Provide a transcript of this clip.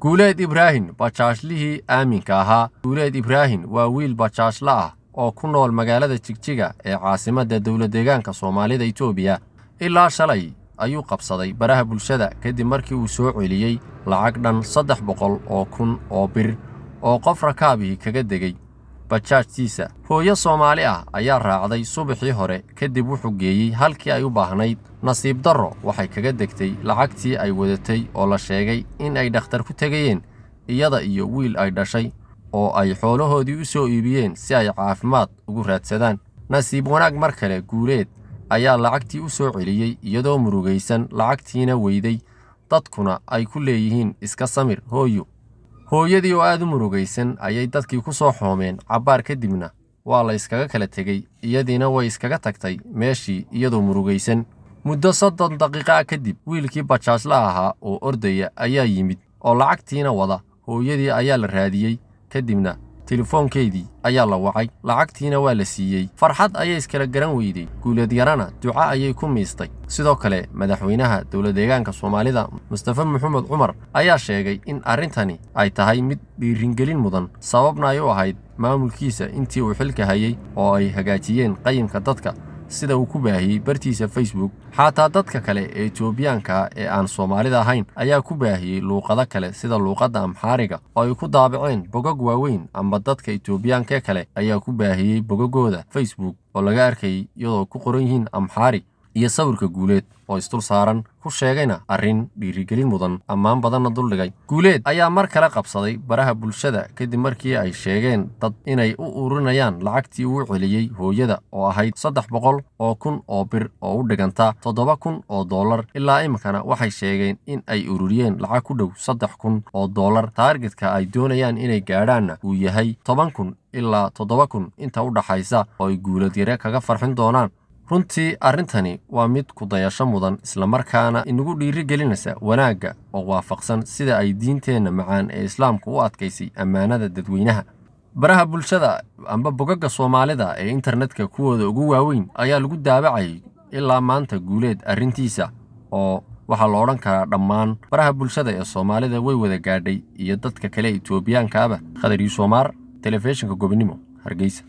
guuleed ibraahin bajaashlihii aaminka ahaa guuleed ibraahin waa wiil bajaashla ah oo ku nool magaalada jigjiga ee caasimadda deegaanka soomaalida etoobiya ilaa shalay ayuu qabsaday baraha bulshada kadib markii uu soo celiyey lacag dhan saddex boqol oo kun oo bir oo qof rakaabihii kaga degey bajaajtiisa hooyo soomaali ah ayaa raacday subaxii hore kadib wuxuu geeyey halkii ay u baahnayd nasiib darro waxay kaga degtay lacagtii ay wadatay oo la sheegay in ay dhakhtar ku tegayeen iyada iyo wiil ay dhashay oo ay xoolahoodii u soo iibiyeen si ay caafimaad ugu raadsadaan nasiib wanaag mar kale guuleed ayaa lacagtii u soo celiyey iyadoo murugaysan lacagtiina weyday dadkuna ay ku leeyihiin iska samir hooyo hooyadii oo aada u murugaysan ayay dadkii ku soo xoomeen cabbaar kadibna waa la iskaga kala tegey iyadiina way iskaga tagtay meeshii iyadoo murugaysan muddo soddon daqiiqaa kadib wiilkii bajaajla ahaa oo ordaya ayaa yimid oo lacagtiina wada hooyadii ayaa la raadiyey kadibna telefoonkeedii ayaa la wacay lacagtiina waa la siiyey farxad ayay iskala garan weyday yarana duca ayay ku miistay sidoo kale madaxweynaha dowladeegaanka soomaalida mustafe maxamed cumar ayaa sheegay in arrintani ay tahay mid dhiiringelin mudan sababna ay u ahayd maamulkiisa intii uu xilka hayey oo ay hagaajiyeen qayimka dadka sida uu ku baahiyey bartiisa facebook xataa dadka kale ee etoobiyaanka ee aan soomaalida ahayn ayaa ku baahiyey luuqado kale sida luuqadda amxaariga oo ay ku daabaceen bogog waaweyn ama dadka etoobiyaanka kale ayaa ku baahiyey bogogooda facebook oo laga arkayay iyadoo ku qoran yihiin amxaari iyo sawirka guuleed oo isdul saaran ku sheegayna arrin dhiirigelin mudan ammaan badanna duldhigay guuleed ayaa mar kale qabsaday baraha bulshada kadib markii ay sheegeen dad inay u ururinayaan lacagtii uu celiyey hooyada oo ahayd saddex boqol oo kun oo bir oo u dhiganta toddoba kun oo dollar ilaa iminkana waxay sheegeen in ay ururiyeen lacag ku dhow saddex kun oo dollar taargetka ay doonayaan inay gaadhaanna uu yahay toban kun ilaa toddoba kun inta u dhaxaysa oo ay guuleed yare kaga farxin doonaan runtii arrintani waa mid ku dayasho mudan islamarkaana inagu dhiirigelinaysa wanaagga oo waafaqsan sida ay diinteenna macaan ee islaamku u adkaysay ammaanada dadweynaha baraha bulshada amba bogagga soomaalida ee internetka kuwooda ugu waaweyn ayaa lagu daabacayay ilaa maanta guuleed arrintiisa oo waxaa la odhan karaa dhammaan baraha bulshada ee soomaalida way wada gaadhay iyo dadka kale etoobiyaankaaba khadar yuusomaar telefishinka gobonimo hargeysa